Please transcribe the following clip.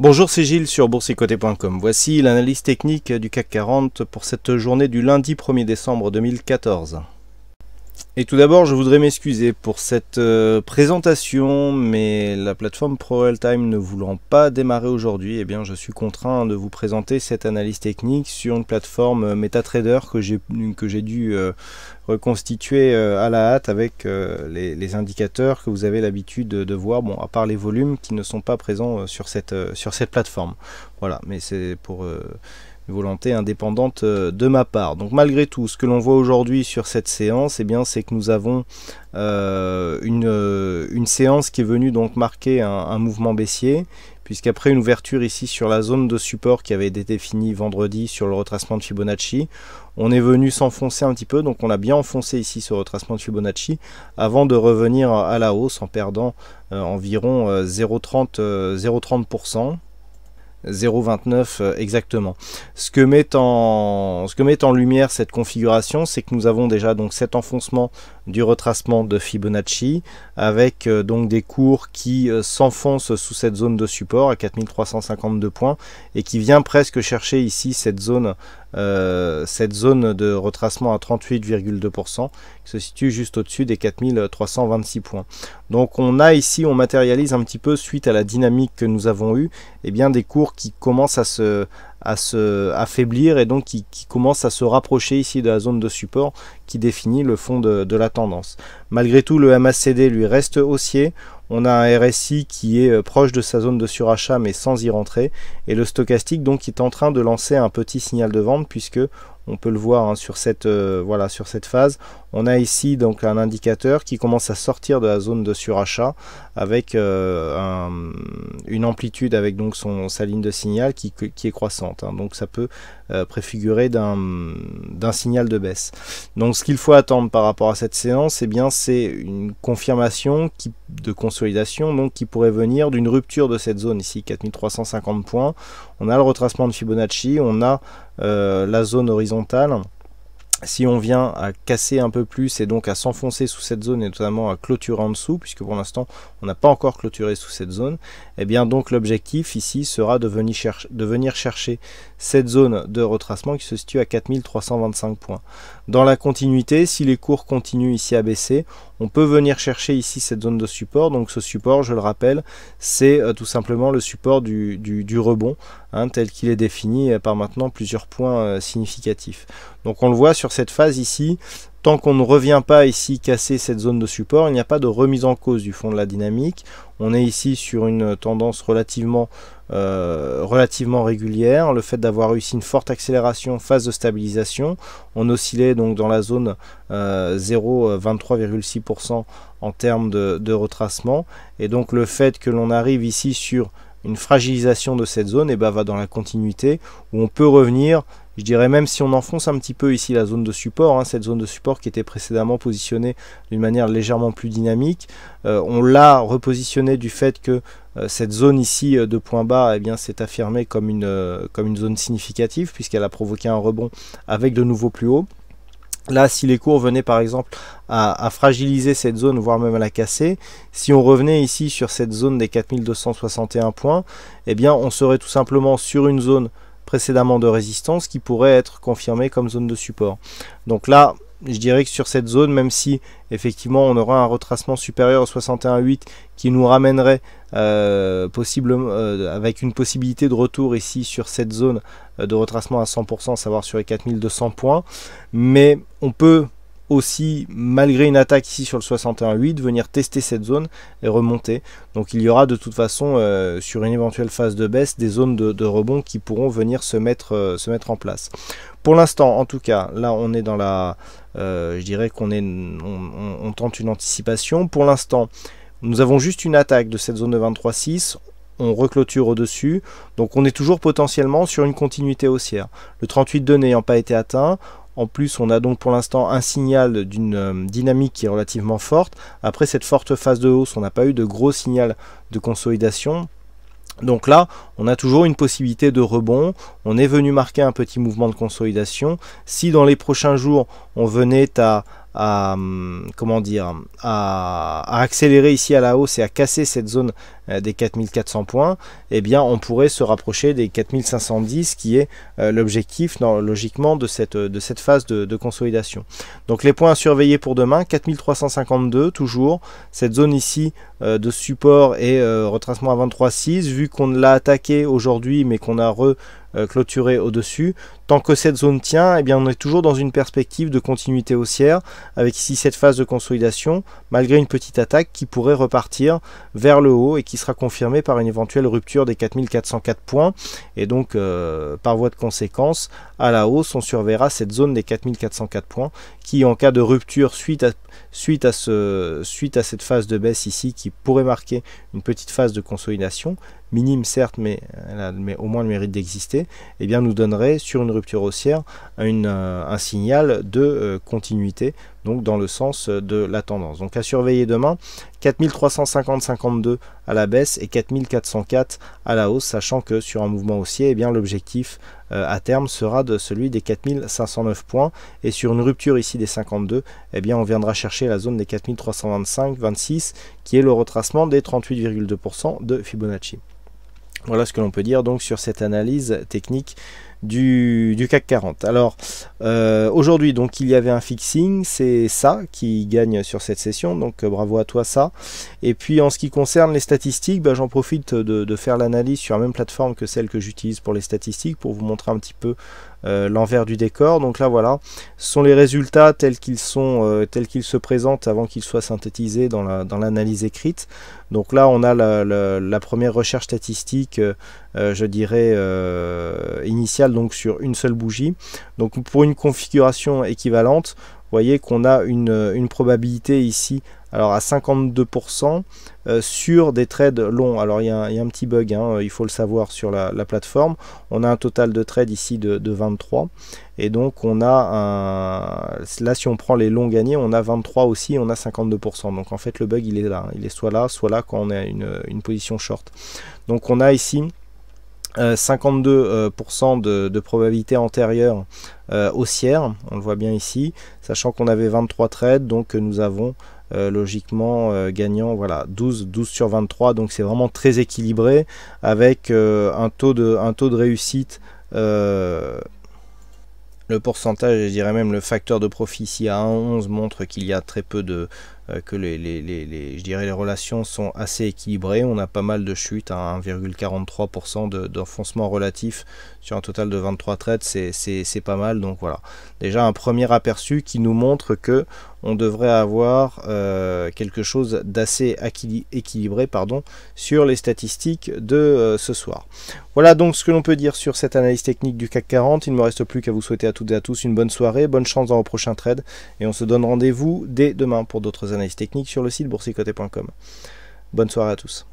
Bonjour, c'est Gilles sur boursicoté.com. Voici l'analyse technique du CAC 40 pour cette journée du lundi 1er décembre 2014. Et tout d'abord, je voudrais m'excuser pour cette euh, présentation, mais la plateforme ProRealTime ne voulant pas démarrer aujourd'hui, eh bien, je suis contraint de vous présenter cette analyse technique sur une plateforme euh, MetaTrader que j'ai que j'ai dû euh, reconstituer à la hâte avec les, indicateurs que vous avez l'habitude de, voir, bon, à part les volumes qui ne sont pas présents sur cette sur cette plateforme. Voilà, mais c'est pour volonté indépendante euh, de ma part. Donc malgré tout, ce que l'on voit aujourd'hui sur cette séance, et eh bien, c'est que nous avons euh, euh, une, séance qui est venue donc marquer un, mouvement baissier, puisqu'après une ouverture ici sur la zone de support qui avait été définie vendredi sur le retracement de Fibonacci, on est venu s'enfoncer un petit peu, donc on a bien enfoncé ici ce retracement de Fibonacci, avant de revenir à la hausse en perdant environ 0,30%. 0,29 euh, exactement. Ce que, met en, ce que met en lumière cette configuration, c'est que nous avons déjà donc cet enfoncement du retracement de Fibonacci avec euh, donc des cours qui euh, s'enfoncent sous cette zone de support à 4352 points et qui vient presque chercher ici cette zone euh, cette zone de retracement à 38,2% qui se situe juste au-dessus des 4326 points. Donc on a ici, on matérialise un petit peu suite à la dynamique que nous avons eue, et eh bien des cours qui commencent à se, à se affaiblir et donc qui, commence à se rapprocher ici de la zone de support qui définit le fond de, la tendance. Malgré tout, le MACD lui reste haussier. On a un RSI qui est euh, proche de sa zone de surachat mais sans y rentrer. Et le stochastique donc est en train de lancer un petit signal de vente puisque on peut le voir hein, sur, cette, euh, voilà, sur cette phase. On a ici donc un indicateur qui commence à sortir de la zone de surachat avec euh, un, une amplitude avec donc son, sa ligne de signal qui, qui est croissante. Hein. donc ça peut euh, préfigurer d'un signal de baisse. Donc ce qu'il faut attendre par rapport à cette séance, eh bien c'est une confirmation qui, de consolidation donc qui pourrait venir d'une rupture de cette zone ici 4350 points. On a le retracement de Fibonacci, on a euh, la zone horizontale si on vient à casser un peu plus et donc à s'enfoncer sous cette zone et notamment à clôturer en dessous, puisque pour l'instant on n'a pas encore clôturé sous cette zone, eh bien donc l'objectif ici sera de venir, chercher, de venir chercher cette zone de retracement qui se situe à 4325 points. Dans la continuité, si les cours continuent ici à baisser, on peut venir chercher ici cette zone de support. Donc ce support, je le rappelle, c'est euh, tout simplement le support du, rebond, hein, tel qu'il est défini euh, par maintenant plusieurs points euh, significatifs. Donc on le voit sur cette phase ici, tant qu'on ne revient pas ici casser cette zone de support, il n'y a pas de remise en cause du fond de la dynamique. On est ici sur une tendance relativement euh, relativement régulière, le fait d'avoir réussi une forte accélération phase de stabilisation, on oscillait donc dans la zone 0,23,6% euh, euh, en termes de, retracement, et donc le fait que l'on arrive ici sur une fragilisation de cette zone et eh ben, va dans la continuité où on peut revenir je dirais même si on enfonce un petit peu ici la zone de support, hein, cette zone de support qui était précédemment positionnée d'une manière légèrement plus dynamique, euh, on l'a repositionnée du fait que euh, cette zone ici euh, de point bas eh bien, s'est affirmée comme une, comme une zone significative puisqu'elle a provoqué un rebond avec de nouveaux plus hauts. Là, si les cours venaient par exemple à, fragiliser cette zone, voire même à la casser, si on revenait ici sur cette zone des 4261 points, eh bien on serait tout simplement sur une zone précédemment de résistance qui pourrait être confirmée comme zone de support. Donc là, je dirais que sur cette zone, même si effectivement on aura un retracement supérieur au 61.8 qui nous ramènerait euh, euh, avec une possibilité de retour ici sur cette zone euh, de retracement à 100%, savoir sur les 4200 points, mais on peut aussi, malgré une attaque ici sur le 61-8, venir tester cette zone et remonter. Donc il y aura de toute façon, euh, sur une éventuelle phase de baisse, des zones de, rebond qui pourront venir se mettre, euh, se mettre en place. Pour l'instant, en tout cas, là on est dans la... Euh, je dirais qu'on est, on, tente une anticipation. Pour l'instant, nous avons juste une attaque de cette zone de 23-6 on reclôture au-dessus. Donc on est toujours potentiellement sur une continuité haussière. Le 38 2 n'ayant pas été atteint, en plus, on a donc pour l'instant un signal d'une euh, dynamique qui est relativement forte. Après cette forte phase de hausse, on n'a pas eu de gros signal de consolidation. Donc là, on a toujours une possibilité de rebond. On est venu marquer un petit mouvement de consolidation. Si dans les prochains jours, on venait à, hum, comment dire accélérer ici à la hausse et à casser cette zone euh, des 4400 points, eh bien on pourrait se rapprocher des 4510 qui est euh, l'objectif logiquement de cette, euh, de cette phase de, consolidation. Donc les points à surveiller pour demain, 4352 toujours, cette zone ici de support et retracement à 23.6, vu qu'on l'a attaqué aujourd'hui mais qu'on a reclôturé au-dessus. Tant que cette zone tient, eh bien, on est toujours dans une perspective de continuité haussière, avec ici cette phase de consolidation, malgré une petite attaque qui pourrait repartir vers le haut et qui sera confirmé par une éventuelle rupture des 4404 points. Et donc, euh, par voie de conséquence, à la hausse, on surveillera cette zone des 4404 points qui, en cas de rupture suite à, suite à, ce, suite à cette phase de baisse ici, qui pourrait marquer une petite phase de consolidation, minime certes, mais au moins le mérite d'exister, eh bien nous donnerait sur une rupture haussière euh, un signal de euh, continuité, donc dans le sens de la tendance. Donc à surveiller demain, 4350-52 à la baisse et 4404 à la hausse, sachant que sur un mouvement haussier, eh bien l'objectif euh, à terme sera de celui des 4509 points et sur une rupture ici des 52 eh bien on viendra chercher la zone des 4325 26 qui est le retracement des 38,2% de Fibonacci. Voilà ce que l'on peut dire donc sur cette analyse technique du, du CAC 40. Alors euh, aujourd'hui, donc il y avait un fixing, c'est ça qui gagne sur cette session, donc euh, bravo à toi ça. Et puis en ce qui concerne les statistiques, bah, j'en profite de, faire l'analyse sur la même plateforme que celle que j'utilise pour les statistiques pour vous montrer un petit peu euh, l'envers du décor. Donc là voilà, ce sont les résultats tels qu'ils sont, tels qu'ils se présentent avant qu'ils soient synthétisés dans la dans l'analyse écrite. Donc là on a la, première recherche statistique, je dirais initial donc sur une seule bougie. Donc pour une configuration équivalente, vous voyez qu'on a une, euh, une, probabilité ici alors à 52% euh, sur des trades longs. Alors il y, a un, petit bug, hein, euh, il faut le savoir sur la, plateforme. On a un total de trades ici de, 23. Et donc on a un... Là si on prend les longs gagnés, on a 23 aussi, on a 52%. Donc en fait le bug il est là. Hein. Il est soit là, soit là quand on a une, une position short. Donc on a ici 52% euh, euh, de, probabilité antérieure euh, haussière, on le voit bien ici, sachant qu'on avait 23 trades, donc nous avons logiquement gagnant voilà 12 12 sur 23 donc c'est vraiment très équilibré avec un taux de un taux de réussite le pourcentage, je dirais même le facteur de profit ici à 1,11 montre qu'il y a très peu de, euh, que les, je dirais les relations sont assez équilibrées. On a pas mal de chutes, à hein, 1,43% d'enfoncement relatif sur un total de 23 trades, c'est pas mal. Donc voilà, déjà un premier aperçu qui nous montre que on devrait avoir euh, quelque chose d'assez équilibré pardon, sur les statistiques de euh, ce soir. Voilà donc ce que l'on peut dire sur cette analyse technique du CAC 40. Il ne me reste plus qu'à vous souhaiter à toutes et à tous une bonne soirée, bonne chance dans vos prochains trades et on se donne rendez-vous dès demain pour d'autres analyses technique sur le site boursicoté.com. Bonne soirée à tous.